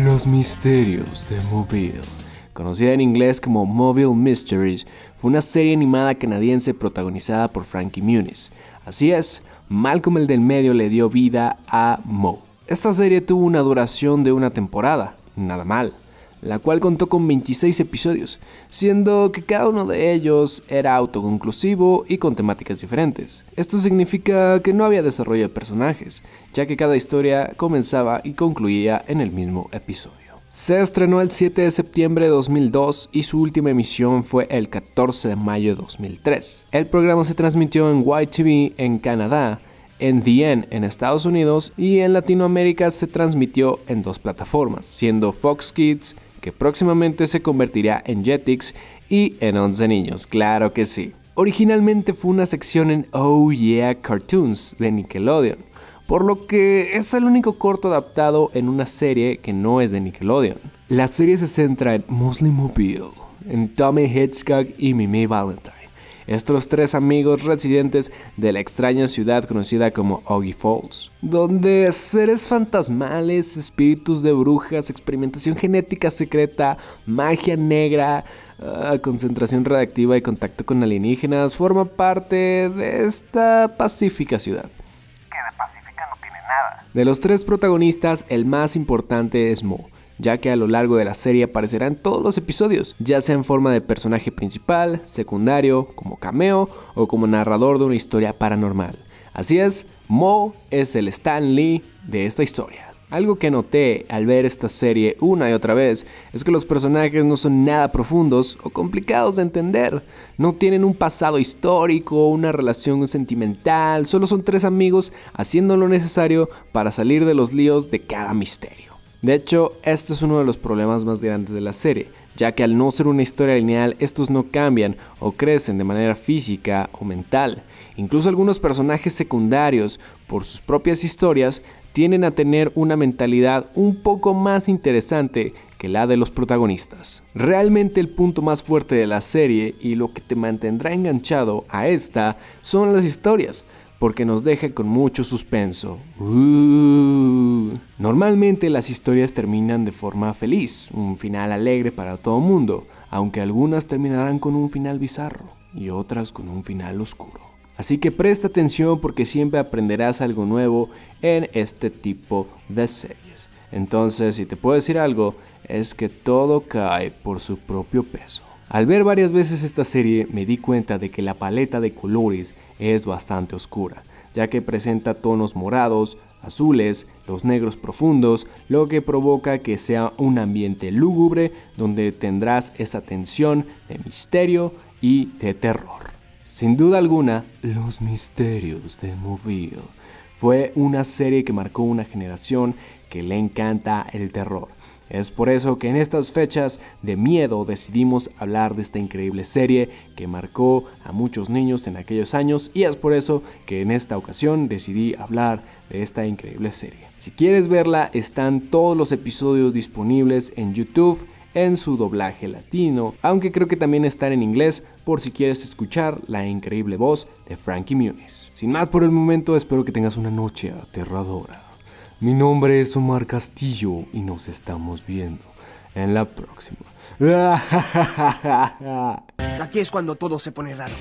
Los misterios de Mobile, conocida en inglés como Mobile Mysteries, fue una serie animada canadiense protagonizada por Frankie Muniz. Así es, Malcolm el del medio le dio vida a Mo. Esta serie tuvo una duración de una temporada, nada mal la cual contó con 26 episodios, siendo que cada uno de ellos era autoconclusivo y con temáticas diferentes. Esto significa que no había desarrollo de personajes, ya que cada historia comenzaba y concluía en el mismo episodio. Se estrenó el 7 de septiembre de 2002 y su última emisión fue el 14 de mayo de 2003. El programa se transmitió en YTV en Canadá, en The en Estados Unidos y en Latinoamérica se transmitió en dos plataformas, siendo Fox Kids que próximamente se convertirá en Jetix y en 11 niños, claro que sí. Originalmente fue una sección en Oh Yeah Cartoons de Nickelodeon, por lo que es el único corto adaptado en una serie que no es de Nickelodeon. La serie se centra en Muslim Mobile, en Tommy Hitchcock y Mimi Valentine estos tres amigos residentes de la extraña ciudad conocida como Oggy Falls, donde seres fantasmales, espíritus de brujas, experimentación genética secreta, magia negra, ah, concentración radiactiva y contacto con alienígenas forman parte de esta pacífica ciudad. Que de pacífica no tiene nada. De los tres protagonistas, el más importante es Mo, ya que a lo largo de la serie aparecerán todos los episodios, ya sea en forma de personaje principal, secundario, como cameo o como narrador de una historia paranormal. Así es, Mo es el Stan Lee de esta historia. Algo que noté al ver esta serie una y otra vez es que los personajes no son nada profundos o complicados de entender. No tienen un pasado histórico, una relación sentimental, solo son tres amigos haciendo lo necesario para salir de los líos de cada misterio. De hecho, este es uno de los problemas más grandes de la serie, ya que al no ser una historia lineal, estos no cambian o crecen de manera física o mental. Incluso algunos personajes secundarios, por sus propias historias, tienden a tener una mentalidad un poco más interesante que la de los protagonistas. Realmente el punto más fuerte de la serie y lo que te mantendrá enganchado a esta son las historias, porque nos deja con mucho suspenso. Uh. Normalmente las historias terminan de forma feliz, un final alegre para todo mundo, aunque algunas terminarán con un final bizarro y otras con un final oscuro. Así que presta atención porque siempre aprenderás algo nuevo en este tipo de series. Entonces, si te puedo decir algo, es que todo cae por su propio peso. Al ver varias veces esta serie me di cuenta de que la paleta de colores es bastante oscura, ya que presenta tonos morados, azules, los negros profundos, lo que provoca que sea un ambiente lúgubre donde tendrás esa tensión de misterio y de terror. Sin duda alguna, Los Misterios de Moville fue una serie que marcó una generación que le encanta el terror es por eso que en estas fechas de miedo decidimos hablar de esta increíble serie que marcó a muchos niños en aquellos años y es por eso que en esta ocasión decidí hablar de esta increíble serie. Si quieres verla están todos los episodios disponibles en YouTube en su doblaje latino, aunque creo que también están en inglés por si quieres escuchar la increíble voz de Frankie Muniz. Sin más por el momento, espero que tengas una noche aterradora. Mi nombre es Omar Castillo y nos estamos viendo en la próxima. Aquí es cuando todo se pone raro.